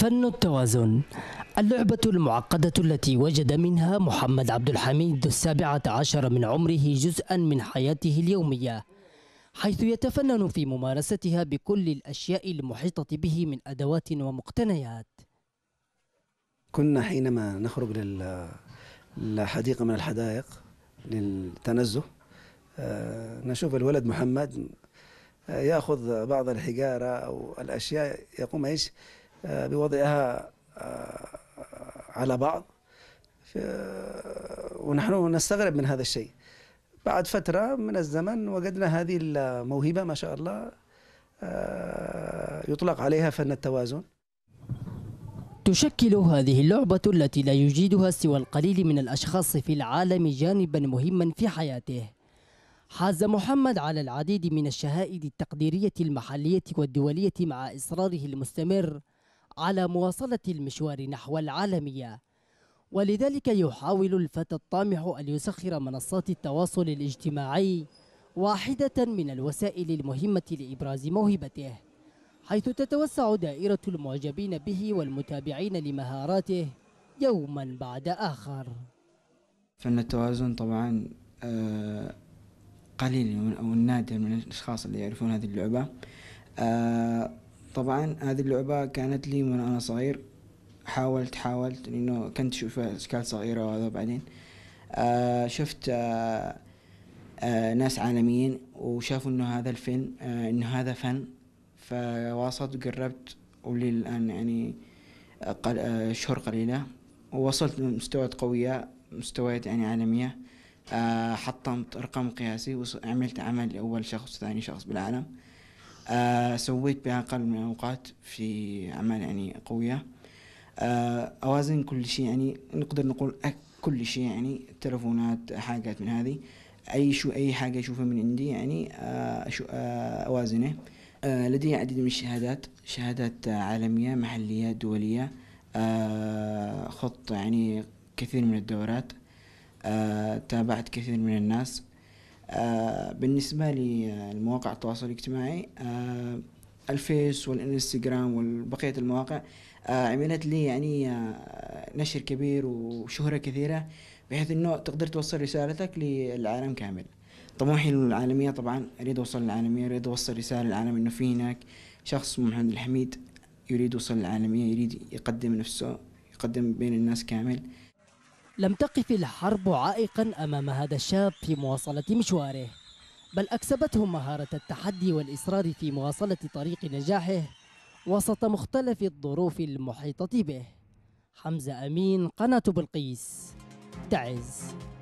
فن التوازن اللعبة المعقدة التي وجد منها محمد عبد الحميد السابعة عشر من عمره جزءا من حياته اليومية حيث يتفنن في ممارستها بكل الأشياء المحيطة به من أدوات ومقتنيات كنا حينما نخرج للحديقة من الحدائق للتنزه آه، نشوف الولد محمد آه، ياخذ بعض الحجاره او الاشياء يقوم ايش آه، بوضعها آه، على بعض ونحن نستغرب من هذا الشيء بعد فترة من الزمن وجدنا هذه الموهبة ما شاء الله آه، يطلق عليها فن التوازن تشكل هذه اللعبة التي لا يجيدها سوى القليل من الأشخاص في العالم جانبا مهما في حياته حاز محمد على العديد من الشهائد التقديرية المحلية والدولية مع إصراره المستمر على مواصلة المشوار نحو العالمية ولذلك يحاول الفتى الطامح أن يسخر منصات التواصل الاجتماعي واحدة من الوسائل المهمة لإبراز موهبته حيث تتوسع دائرة المعجبين به والمتابعين لمهاراته يوما بعد آخر فن التوازن طبعا آه، قليل أو نادر من الأشخاص اللي يعرفون هذه اللعبة آه، طبعا هذه اللعبة كانت لي من أنا صغير حاولت حاولت لأنه كنت أشوف أشكال صغيرة وهذا بعدين آه شفت آه آه ناس عالميين وشافوا إنه هذا الفيلم آه إنه هذا فن فواصلت وقربت وللآن يعني قل آه شهور قليلة ووصلت لمستويات قوية مستويات يعني عالمية آه حطمت رقم قياسي وعملت عمل أول شخص ثاني شخص بالعالم آه، سويت بأقل من الأوقات في أعمال يعني قوية آه، أوازن كل شيء يعني نقدر نقول كل شيء يعني تلفونات حاجات من هذه أي شو أي حاجة أشوفها من عندي يعني آه، أوازنه لدي عديد من الشهادات شهادات عالمية محلية دولية خط يعني كثير من الدورات تابعت كثير من الناس آه، بالنسبة لي آه، التواصل الاجتماعي آه، الفيس والانستغرام وبقية المواقع عملت لي يعني نشر كبير وشهرة كثيرة بحيث انه تقدر توصل رسالتك للعالم كامل طموحي العالمية طبعا اريد اوصل للعالمية اريد اوصل رسالة للعالم انه في هناك شخص محمد الحميد يريد يوصل للعالمية يريد يقدم نفسه يقدم بين الناس كامل لم تقف الحرب عائقا أمام هذا الشاب في مواصلة مشواره بل أكسبته مهارة التحدي والإصرار في مواصلة طريق نجاحه وسط مختلف الظروف المحيطة به حمزة أمين قناة بلقيس تعز